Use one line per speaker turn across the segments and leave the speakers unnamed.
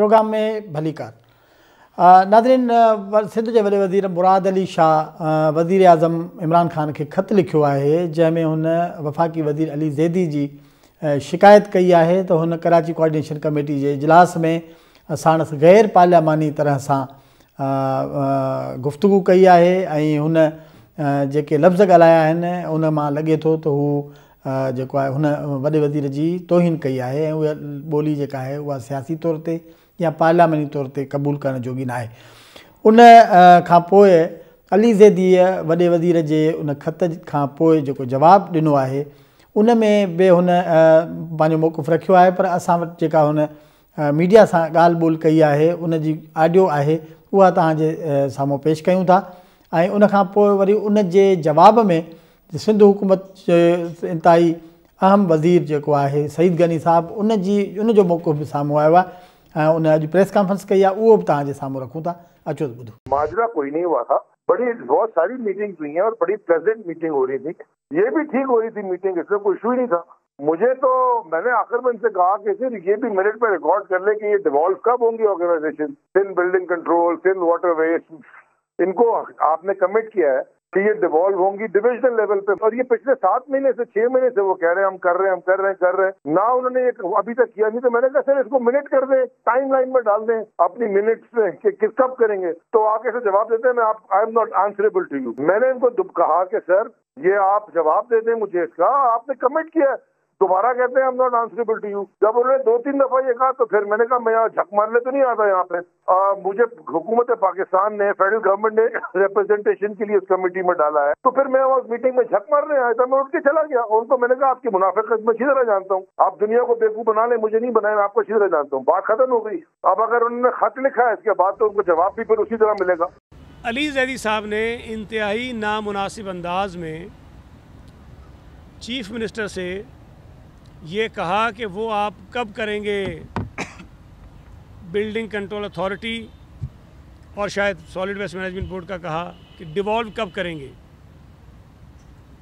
Programme में भली car Nadreen Sindh के वे वज़ीर मुराद अली शाह वज़ीर वज़ीराज़म इमरान ख़ान के खत लिखो है जैमें उन वफ़ाक़ी वज़ीर अली ज़ैदी की शिकायत कई है तो उन कराची कॉर्डिनेशन कमेटी के इजलास में साणसि ग़ैर पार्लियामानी तरह से गुफ़्तगु कई है ऐं हुन लफ़्ज़ ॻाल्हाया उन लगे तो वे वज़ीर की तोहीन कई है उ बोली ॿोली जेका आहे सियासी तौर पर या पार्लियामी तौर ते क़बूलु करण जो बि उन खां पोइ अली ज़ैदीअ वॾे वज़ीर जे उन ख़त खां पोइ जेको जवाबु ॾिनो आहे उन में बि हुन पंहिंजो मौक़ु रखियो आहे पर असां वटि जेका हुन मीडिया सां ॻाल्हि ॿोल कई आहे उनजी आडियो आहे उहा तव्हांजे साम्हूं पेश कयूं था ऐं उनखां पोइ वरी उन जे जवाब में सिंधु हुकूमत ताईं अहम वज़ीर जेको आहे सईद गनी साहबु उनजी उनजो मौक़फ़ बि साम्हूं उन अॼु प्रेस कॉन्फ्रेंस कई है वो भी तव्हांजे साम्हूं रखूं था अचो तो बुध
माजरा कोई नहीं हुआ था बड़ी बहुत सारी मीटिंग हुई है और बड़ी प्रेजेंट मीटिंग हो रही थी ये भी ठीक हो रही थी मीटिंग इसमें कोई इशू ही नहीं था मुझे तो मैंने आखिर में इनसे कहा कि सर ये भी मिनट पर रिकॉर्ड कर ले कि ये डिवॉल्व कब होंगी organisation Sindh building control Sindh water waste इनको आपने कमिट किया है तो ये डिवॉल्व होंगी डिविजनल लेवल पे और ये पिछले सात महीने से छह महीने से वो कह रहे हैं हम कर रहे हैं हम कर रहे हैं कर रहे हैं ना उन्होंने ये अभी तक किया नहीं तो मैंने कहा सर इसको मिनट कर दें टाइम लाइन में डाल दें अपनी मिनट्स में कि किस कब करेंगे तो आप कैसे जवाब देते हैं मैं आप I am not answerable to you मैंने इनको कहा कि सर ये आप जवाब दे दें मुझे इसका आपने कमिट किया दोबारा कहते हैं हम नॉट आंसरेबल टू यू जब उन्होंने दो तीन दफा ये कहा तो फिर मैंने कहा मैं यहाँ झक मारने तो नहीं आता यहाँ पे आ, मुझे हुकूमत पाकिस्तान ने फेडरल गवर्नमेंट ने रिप्रेजेंटेशन के लिए उस कमेटी में डाला है तो फिर मैं उस मीटिंग में झक मारने आया था मैं उठ के चला गया उनको तो मैंने कहा आपकी मुनाफिकत मैं सीधा जानता हूँ आप दुनिया को बेकू बना ले मुझे नहीं बनाया मैं आपको सीधा जानता हूँ बात खत्म हो गई अब अगर उन्होंने खत लिखा है इसके बाद तो उनको जवाब भी फिर उसी तरह मिलेगा
अली जैदी साहब ने इंतहाई नामनासिब अंदाज में चीफ मिनिस्टर से ये कहा कि वो आप कब करेंगे बिल्डिंग कंट्रोल अथॉरिटी और शायद सॉलिड वेस्ट मैनेजमेंट बोर्ड का कहा कि डिवॉल्व कब करेंगे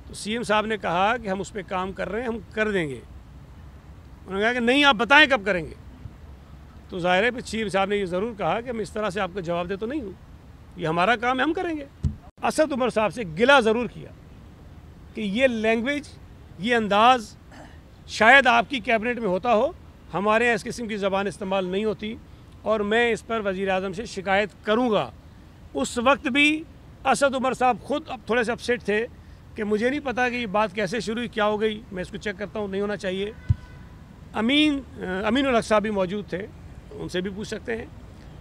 तो सीएम साहब ने कहा कि हम उस पर काम कर रहे हैं हम कर देंगे उन्होंने कहा कि नहीं आप बताएं कब करेंगे तो ज़ाहिर है सीएम साहब ने ये ज़रूर कहा कि हम इस तरह से आपको जवाब दे तो नहीं हूँ ये हमारा काम है हम करेंगे असद उमर साहब से गिला ज़रूर किया कि ये लैंग्वेज ये अंदाज़ शायद आपकी कैबिनेट में होता हो हमारे यहाँ इस किस्म की ज़बान इस्तेमाल नहीं होती और मैं इस पर वज़ी अजम से शिकायत करूँगा उस वक्त भी असद उमर साहब खुद अब थोड़े से अपसेट थे कि मुझे नहीं पता कि ये बात कैसे शुरू हुई क्या हो गई मैं इसको चेक करता हूँ नहीं होना चाहिए अमीन अमीन उलक साहब भी मौजूद थे उनसे भी पूछ सकते हैं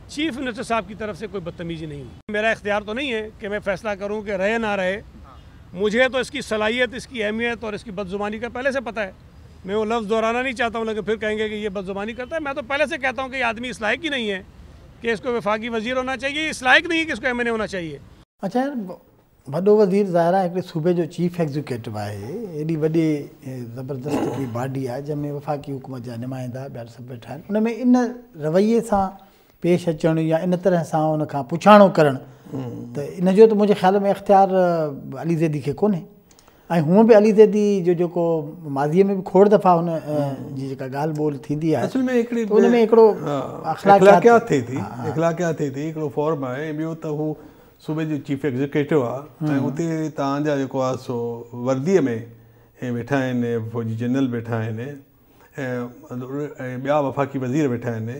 चीफ मिनिस्टर साहब की तरफ से कोई बदतमीजी नहीं हुई मेरा इख्तियार तो नहीं है कि मैं फ़ैसला करूँ कि रहे ना रहे हाँ। मुझे तो इसकी सलाहियत इसकी अहमियत और इसकी बदजुबानी का पहले से पता है मैं वो लफ्ज़ दोहराना नहीं चाहता हूँ लेकिन फिर कहेंगे कि ये बदजुबानी करता है मैं तो पहले से कहता हूँ कि आदमी इसलाइक ही नहीं है कि इसको विफाक़ी वज़ीर होना चाहिए इसलाइक नहीं है कि इसको एम होना चाहिए
अच्छा वो वज़ीर ज़ाहिर आहे सूबे जो चीफ एग्ज़ीक्यूटिव है एडी वॾी ज़बरदस्त हिकिड़ी बाडी आहे जंहिंमें वफ़ाक़ी हुकूमत जा नुमाइंदा ॿिया सभु वेठा आहिनि इन रवैये से पेश अचणु या इन तरह सां उन पुछाणो करणु त इन जो त ख़्याल में इख़्तियार अली ज़ेदी के कोन्हे ऐं हूअ बि अली देदी जो जेको माज़ीअ में खोड़ दफ़ा हुन जी जेका
फॉर्म आहे ॿियो त हू सुबुह जो चीफ एक्ज़ीकुटिव आहे ऐं हुते तव्हांजा जेको आहे सो वर्दीअ में वेठा आहिनि फौजी जनरल वेठा आहिनि ऐं ॿिया वफ़ाक़ी वज़ीर वेठा आहिनि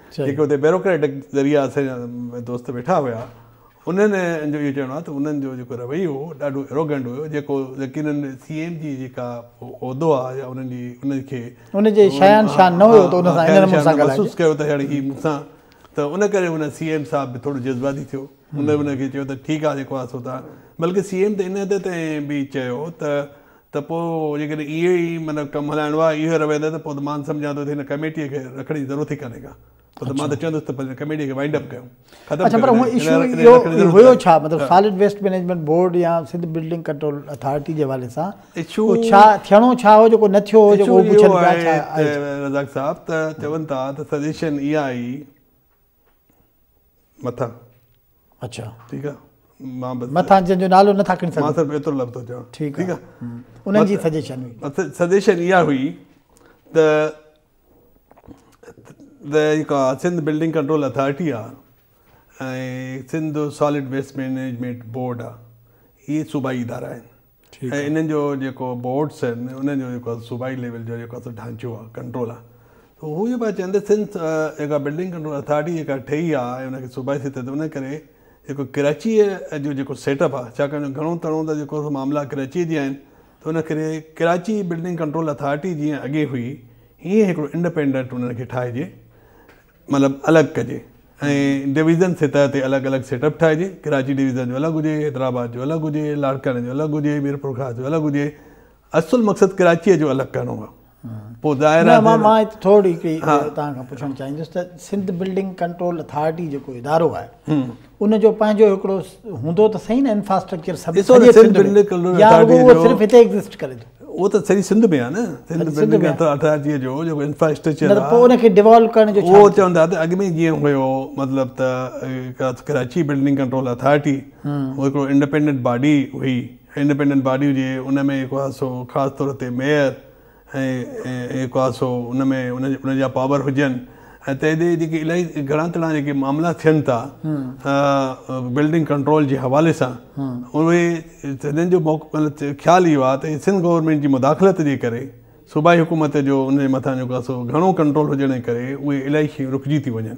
जेके हुते बेरोकरे ज़रिया असांजा दोस्त वेठा हुया उन्हनि जो इहो चवणो आहे त उन्हनि जो जेको रवैयो ॾाढो एरोगेंट हुयो जेको यकीन सी एम जी जेका उहिदो आहे या उन्हनि
जी महसूसु
कयो त हीअ मूंसां त उन करे हुन सी एम साहिब थोरो जज़्बाती थियो हुन हुनखे चयो त ठीकु आहे जेको आहे सो बल्कि सी एम त इन हद ताईं बि चयो त त पोइ जेकॾहिं इहो ई मतिलबु कमु हलाइणो आहे इहो रवे त पोइ त मां सम्झां थो हिन कमेटीअ खे रखण जी ज़रूरत ई कान्हे का त मां त चवंदुसि त पंहिंजे कमेडी खे वाइंड अप कयूं अच्छा पर उहो इशू हुयो छा मतिलबु
सॉलिड वेस्ट मैनेजमेंट बोर्ड या सिंध बिल्डिंग कंट्रोल अथॉरिटी जे हवाले सां इशू छा थियणो छा हो जेको न थियो हो जेको रज़ाक
साहब त चवनि था त सजेशन इहा आई मथां
अच्छा ठीकु आहे मां बसि मथां जंहिंजो नालो नथा खणी सघां
सिर्फ़ु एतिरो लफ़्ज़ थो चवां ठीकु आहे उन्हनि जी सजेशन हुई सजेशन जेका सिंध बिल्डिंग कंट्रोल अथॉरिटी आहे ऐं Sindh solid waste management board आहे इहे सूबाई इदारा आहिनि ऐं इन्हनि जो जेको बोर्ड्स आहिनि उन्हनि जो जेको आहे सूबाई लेवल जो जेको आहे ढांचो आहे कंट्रोल आहे त उहो ई पिया चवनि त सिंध जेका बिल्डिंग कंट्रोल अथॉरिटी जेका ठही आहे ऐं हुनखे सूबाई थी त उन करे जेको कराचीअ जो जेको सेटअप आहे छाकाणि घणो तरह त जेको मामला कराचीअ जा आहिनि त हुन करे कराची बिल्डिंग कंट्रोल अथॉरिटी जीअं अॻे हुई हीअं हिकिड़ो इंडिपेंडेंट इंडिपैंडेंट खे ठाहिजे मतिलबु अलॻि कजे ऐं डिवीज़न सतह ते अलॻि अलॻि सेटअप ठाहिजे कराची डिवीज़न जो अलॻि हुजे हैदराबाद जो अलॻि हुजे लाड़काणे जो अलॻि हुजे मीरपुर खा जो अलॻि हुजे असुलु मक़सदु कराचीअ जो अलॻि करिणो आहे पोइ ज़ाहिर
हिकिड़ी तव्हां खां पुछणु चाहींदुसि त सिंध बिल्डिंग कंट्रोल अथॉरिटी जेको इदारो आहे उनजो पंहिंजो हिकिड़ो हूंदो त सही न इंफ्रास्ट्रक्चर सभु थो
उहो त सॼी सिंध में आहे न सिंध में अथॉरिटीअ जो जेको इंफ्रास्ट्रक्चर आहे छो चवंदा त अॻु में जीअं हुयो मतिलबु त कराची बिल्डिंग कंट्रोल अथॉरिटी उहो हिकिड़ो इंडिपेंडेंट बॉडी हुई इंडिपेंडेंट बॉडी हुजे उन में हिकु आहे सो ख़ासि तौर ते मेयर ऐं जेको आहे सो उन उनजा पावर हुजनि ऐं त हेॾे जेके इलाही घणा तरह जेके मामला थियनि था बिल्डिंग कंट्रोल जे हवाले सां उहे सॼनि जो मौक़ो मतिलबु ख़्यालु इहो आहे त सिंध गवर्नमेंट जी मुदाखलत जे करे सूबाई हुकूमत जो उन जे मथां जेको आहे सो घणो कंट्रोल हुजण जे करे उहे इलाही शयूं रुकिजी थी वञनि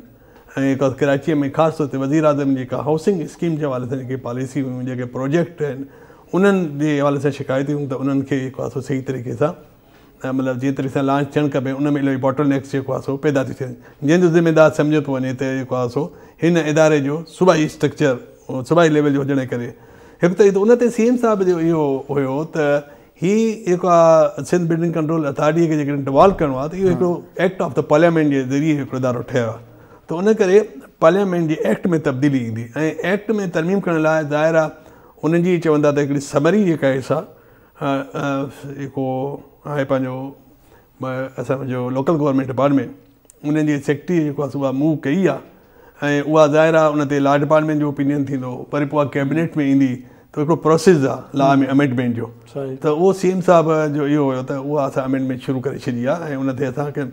ऐं जेको कराचीअ में ख़ासि तौर ते वज़ीर आज़म जेका हाउसिंग स्कीम जे हवाले सां जेके पॉलिसियूं जेके प्रोजेक्ट आहिनि उन्हनि जे हवाले सां शिकायतूं त उन्हनि खे जेको आहे सो सही तरीक़े सां मतिलबु जीअं तरीक़े सां लॉन्च थियणु खपे उन में इलाही बॉटल नेक्स जेको आहे सो पैदा थी थियनि जंहिंजो ज़िमेदार सम्झो थो वञे त जेको आहे सो हिन इदारे जो सूबाई स्ट्रक्चर सूबाई लेवल जो हुजण जे करे हिकु त उन ते सी एम साहिब जो इहो हुयो त हीअ जेको आहे सिंध बिल्डिंग कंट्रोल अथॉरिटीअ खे जेकॾहिं डिवॉल्व करिणो आहे त इहो हिकिड़ो एक्ट ऑफ द पार्लियामेंट जे ज़रिए हिकिड़ो इदारो ठहियो आहे त उन करे पार्लियामेंट जे एक्ट में तब्दीली ईंदी ऐं एक्ट में तरमीम करण लाइ ज़ाहिर आहे उन्हनि जी चवंदा त हिकिड़ी समरी जेका आहे सा जेको हा पंहिंजो असांजो लोकल गवर्नमेंट डिपार्टमेंट उन्हनि जी सेक्रेटरी जेको आहे उहा मूव कई आहे ऐं उहा ज़ाहिर आहे उन ते लॉ डिपार्टमेंट जो ओपिनियन थींदो वरी पोइ कैबिनेट में ईंदी त हिकिड़ो प्रोसेस आहे लॉ में अमेंडमेंट जो त उहो सी एम साहिब जो इहो हुयो त उहा असां अमेंडमेंट शुरू करे छॾी आहे ऐं उन ते असांखे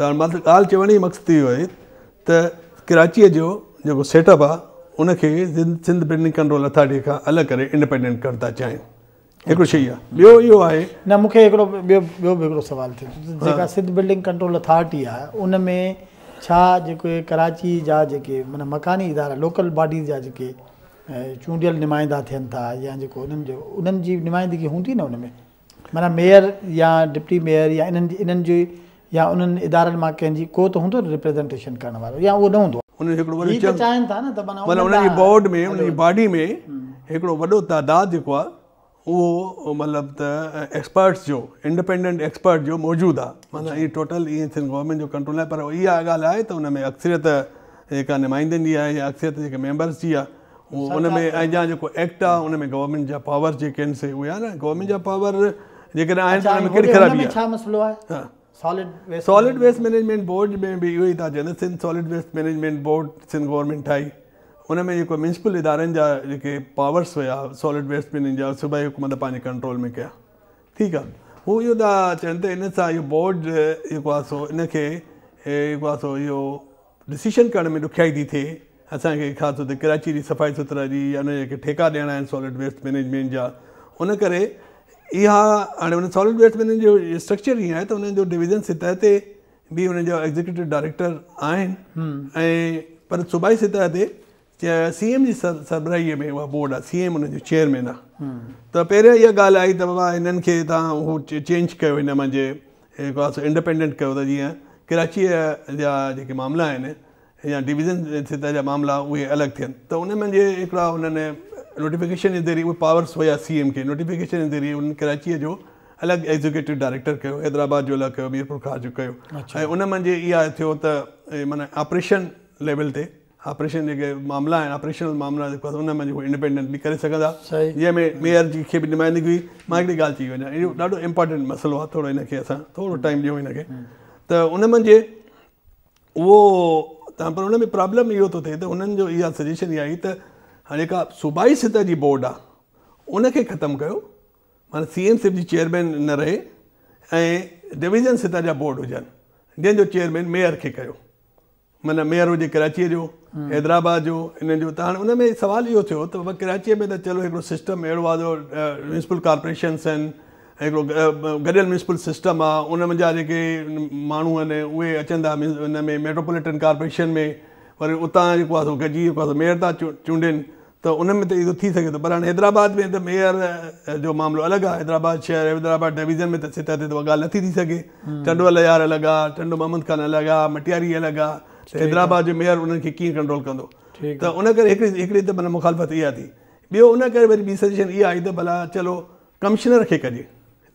त मां ॻाल्हि चवण जी मक़सदु इहो आहे त कराचीअ जो जेको सेटअप आहे उनखे सिंध सिंध बिल्डिंग कंट्रोल अथॉरिटीअ खां अलॻि करे इंडिपेंडेंट करण था चाहियूं हिकिड़ो शय आहे
ॿियो इहो आहे न मूंखे हिकिड़ो ॿियो ॿियो बि हिकिड़ो सुवालु थियो जेका सिंध बिल्डिंग कंट्रोल अथॉरिटी आहे उन में छा जेके कराची जा जेके माना मकानी इदारा लोकल बॉडीज़ जा जेके चूंडियल निमाइंदा थियनि था या जेको उन्हनि जो उन्हनि जी निमाइदगी हूंदी न उन में माना मेयर या डिप्टी मेयर या इन्हनि जी इन्हनि जी या उन्हनि इदारनि मां कंहिंजी को त हूंदो रिप्रेज़ेंटेशन करण वारो या उहो न हूंदो आहे
जेको आहे उहो मतिलबु त एक्सपर्ट्स जो इंडिपेंडेंट एक्सपर्ट जो मौजूदु आहे माना ईअं टोटल ईअं सिंध गवर्नमेंट जो कंट्रोल आहे पर इहा ॻाल्हि आहे त उन में अक्सरत जेका निमाइंदनि जी आहे या अक्सरियत जेके मेंबर्स जी आहे उहो उन में अञा जेको एक्ट आहे उन में गवर्नमेंट जा पावर जेके आहिनि से उहे न गवर्नमेंट जा पावर जेकॾहिं सॉलिड वेस्ट मैनेजमेंट बोर्ड में बि इहो ई था चवनि Sindh solid waste management board Sindh government ठाही में जेको मुंसिपल इदारनि जा जेके पावर्स हुया सॉलिड वेस्ट बिन जा सूबाई हुकूमत पंहिंजे कंट्रोल में कया ठीकु आहे हू इहो था चवनि त इन सां इहो बोर्ड जेको आहे सो इनखे जेको आहे सो इहो डिसीशन करण में ॾुखियाई थी थिए असांखे ख़ासि तौर ते कराची जी सफ़ाई सुथरा जी या जेके ठेका ॾियणा आहिनि सॉलिड वेस्ट मैनेजमेंट जा उन करे इहा हाणे हुन सॉलिड वेस्ट वेस्टमैनेज जो स्ट्रक्चर ईअं आहे त जो डिवीज़न सतह ते बि जा एग्ज़ीक्यूटिव डायरेक्टर आहिनि ऐं पर सूबाई सतह ते च सी जी सर सरबराही में उहा बोर्ड आहे सीएम एम हुन जो चेयरमैन आहे त पहिरियों इहा ॻाल्हि आई त बाबा हिननि खे तव्हां उहो चेंज कयो हिनमें जेको आहे इंडिपेंडेंट कयो त जीअं कराचीअ जा जेके मामला आहिनि या डिवीज़न सित जा मामला उहे अलॻि थियनि त उन उनमें हिकिड़ा हुननि नोटिफिकेशन जे ज़रिए उहे पावर्स हुया सी एम खे नोटिफिकेशन जे ज़रिए हुन कराचीअ जो अलॻि एग्ज़ीक्यूटिव डायरेक्टर कयो हैदराबाद जो अलॻि कयो मीरपुर खां जो कयो ऐं उन उनमें इहा थियो त माना ऑपरेशन लेवल ते ऑपरेशन जेके मामला आहिनि ऑपरेशनल मामला जेको आहे उनमें इंडिपेंडेंट बि करे सघंदा साईं जंहिंमें मेयर जी खे बि निमाइंदगी हुई मां हिकिड़ी ॻाल्हि चई वञा इहो ॾाढो इंपॉर्टेंट मसलो आहे थोरो हिनखे असां थोरो टाइम ॾियूं हिनखे त उन मंझि उहो त पर उन में प्रॉब्लम इहो थो थिए त हुननि जो इहा सजेशन इहा आई त हाणे जेका सूबाई सतह जी बोर्ड आहे उनखे ख़तमु कयो माना सी एम सिप जी चेयरमैन न रहे ऐं डिवीज़न सतह जा बोर्ड हुजनि जंहिंजो चेयरमैन मेयर खे कयो माना मेयर हुजे कराचीअ जो हैदराबाद जो इन जो त हाणे उनमें सुवालु इहो थियो त कराचीअ में त चलो हिकिड़ो सिस्टम अहिड़ो आहे जो म्यूनसिपल कॉर्पोरेशन्स आहिनि हिकिड़ो गॾियल मुंसिपल सिस्टम आहे उन जा जेके माण्हू आहिनि उहे अचनि था उन में मेट्रोपोलिटन कॉर्पोरेशन में वरी उतां जेको आहे गॾिजी जेको आहे मेयर था चूंडनि त उन में त इहो थी सघे थो पर हाणे हैदराबाद में त मेयर जो मामिलो अलॻि आहे हैदराबाद शहर हैदराबाद डिवीज़न में त सिता ते त उहा ॻाल्हि नथी थी सघे चंडो यार अलॻि आहे चंडो मोहम्मद खान अलॻि आहे मटियारी अलॻि आहे हैदराबाद जो मेयर उन्हनि खे कीअं कंट्रोल कंदो त उन करे हिकिड़ी हिकिड़ी त माना मुखालफ़त इहा थी ॿियो उन करे वरी ॿी सजेशन इहा आई त भला चलो कमिशनर खे कजे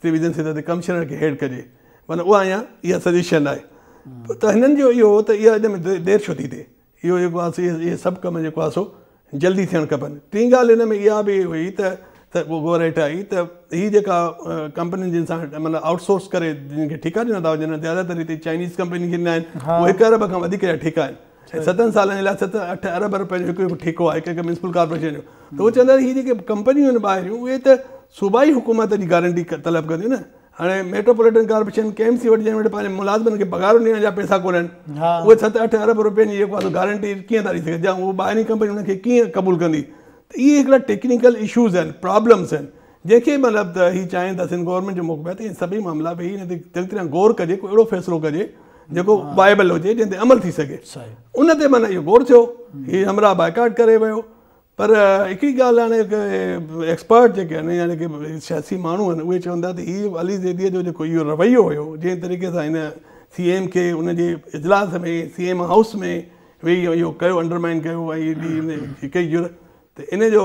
कजेविज़न ते कमिशनर खे हेड कजे माना उहा अञा इहा सजेशन आहे त हिननि जो इहो हो त इहा हिन में देरि छो थी थिए इहो जेको आहे इहे सभु कमु जेको आहे सो जल्दी थियणु खपनि टीं ॻाल्हि हिन में इहा बि हुई त त उहो उहा रेट आई त हीअ जेका कंपनी जिन सां मतिलबु आउटसोर्स करे जिन खे ठीका ॾिनो था जंहिं ज़्यादातर हिते चाइनीज़ कंपनी खे ॾिना आहिनि उहे हिकु अरब खां वधीक जा ठीका आहिनि सतनि सालनि जे लाइ सत अठ अरब रुपए जो हिकु हिकु ठीकु आहे हिकु हिकु मुंसिपल कार्पोरेशन जो त उहो चवंदा आहिनि ही जेके कंपनियूं आहिनि ॿाहिरियूं उहे त सूबाई हुकूमत जी गारंटी तलब कंदियूं न हाणे मेट्रोपॉलिटन कार्पोरेशन केम्पी वठी वटि पंहिंजे मुलाज़िमनि खे पघारु ॾियण जा पैसा कोन्हनि उहे सत अठ अरब रुपियनि जी जेको आहे गारंटी कीअं था ॾेई सघे जा उहो ॿाहिरीं कंपनी हुनखे कीअं क़बूल कंदी इहे हिकिड़ा टेक्निकल इशूज़ आहिनि प्रॉब्लम्स आहिनि जंहिंखे मतिलबु त हीअ चाहिनि था सिंध गवर्नमेंट जो मौक़ो मौक़े त हिन सभई मामला बि हिन ते चङी तरह गौर कजे को अहिड़ो फ़ैसिलो कजे जेको वाइबल हुजे जंहिं ते अमल थी सघे उन ते माना इहो गौर थियो हीअ हमरा बाइकाट करे वियो पर हिकिड़ी ॻाल्हि हाणे एक्सपर्ट जेके आहिनि या जेके सियासी माण्हू आहिनि उहे चवनि था त हीअ अली ज़ेदीअ जो जेको इहो रवैयो हुयो जंहिं तरीक़े सां हिन सी एम खे हुनजे इजलास में सी एम हाउस में वेही इहो कयो अंडरमाइन कयो ऐं ॾींहुं त इन जो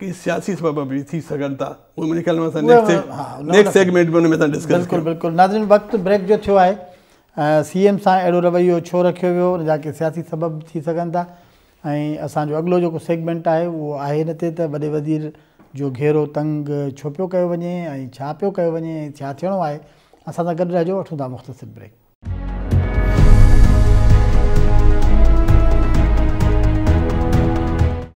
की सियासी सबब बि थी सघनि था उहे मुंहिंजे ख़्याल में में असां नेक्स्ट नेक्स्ट सेगमेंट बिल्कुलु
बिल्कुलु नाज़रीन वक़्तु ब्रेक जो थियो आहे सी एम सां अहिड़ो रवैयो छो रखियो वियो हुन जा के सियासी सबबु थी सघनि था ऐं असांजो अॻिलो जेको सेगमेंट आहे उहो आहे हिन ते त वॾे वज़ीर जो घेरो तंग छो पियो कयो वञे ऐं छा पियो कयो वञे छा थियणो आहे असां सां गॾु रहिजो वठूं था मुख़्तसिर ब्रेक